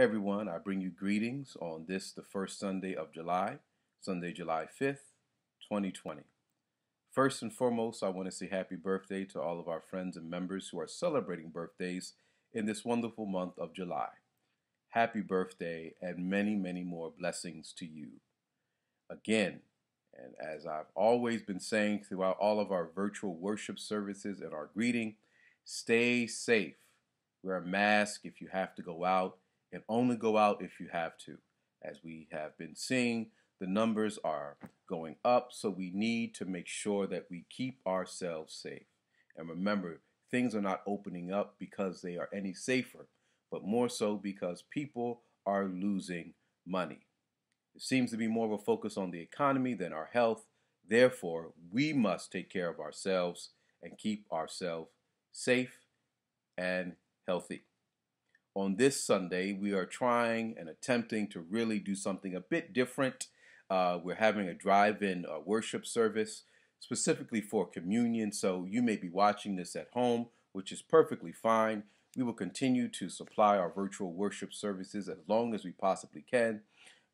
Hey everyone, I bring you greetings on this, the first Sunday of July, Sunday, July 5th, 2020. First and foremost, I want to say happy birthday to all of our friends and members who are celebrating birthdays in this wonderful month of July. Happy birthday and many, many more blessings to you. Again, and as I've always been saying throughout all of our virtual worship services and our greeting, stay safe. Wear a mask if you have to go out and only go out if you have to. As we have been seeing, the numbers are going up, so we need to make sure that we keep ourselves safe. And remember, things are not opening up because they are any safer, but more so because people are losing money. It seems to be more of a focus on the economy than our health. Therefore, we must take care of ourselves and keep ourselves safe and healthy on this Sunday, we are trying and attempting to really do something a bit different. Uh, we're having a drive in uh, worship service specifically for communion, so you may be watching this at home, which is perfectly fine. We will continue to supply our virtual worship services as long as we possibly can,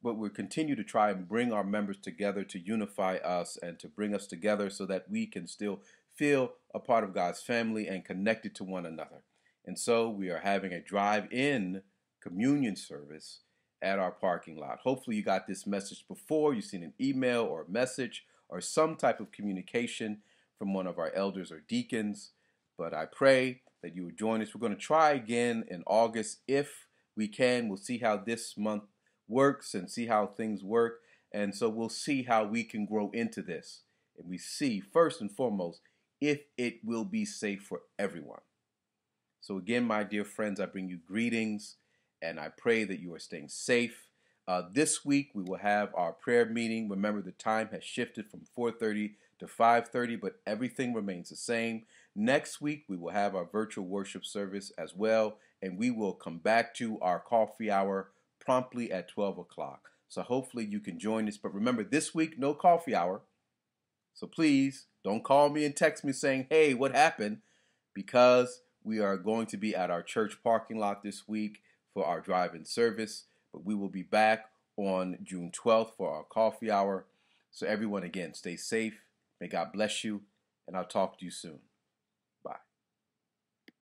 but we'll continue to try and bring our members together to unify us and to bring us together so that we can still feel a part of God's family and connected to one another. And so we are having a drive in communion service at our parking lot. Hopefully, you got this message before. You've seen an email or a message or some type of communication from one of our elders or deacons. But I pray that you would join us. We're going to try again in August if we can. We'll see how this month works and see how things work. And so we'll see how we can grow into this. And we see, first and foremost, if it will be safe for everyone. So, again, my dear friends, I bring you greetings and I pray that you are staying safe. Uh, this week we will have our prayer meeting. Remember, the time has shifted from 4:30 to 5:30, but everything remains the same. Next week we will have our virtual worship service as well, and we will come back to our coffee hour promptly at 12 o'clock. So hopefully you can join us. But remember, this week no coffee hour. So please don't call me and text me saying, "Hey, what happened?" Because we are going to be at our church parking lot this week for our drive in service, but we will be back on June 12th for our coffee hour. So, everyone, again, stay safe. May God bless you, and I'll talk to you soon.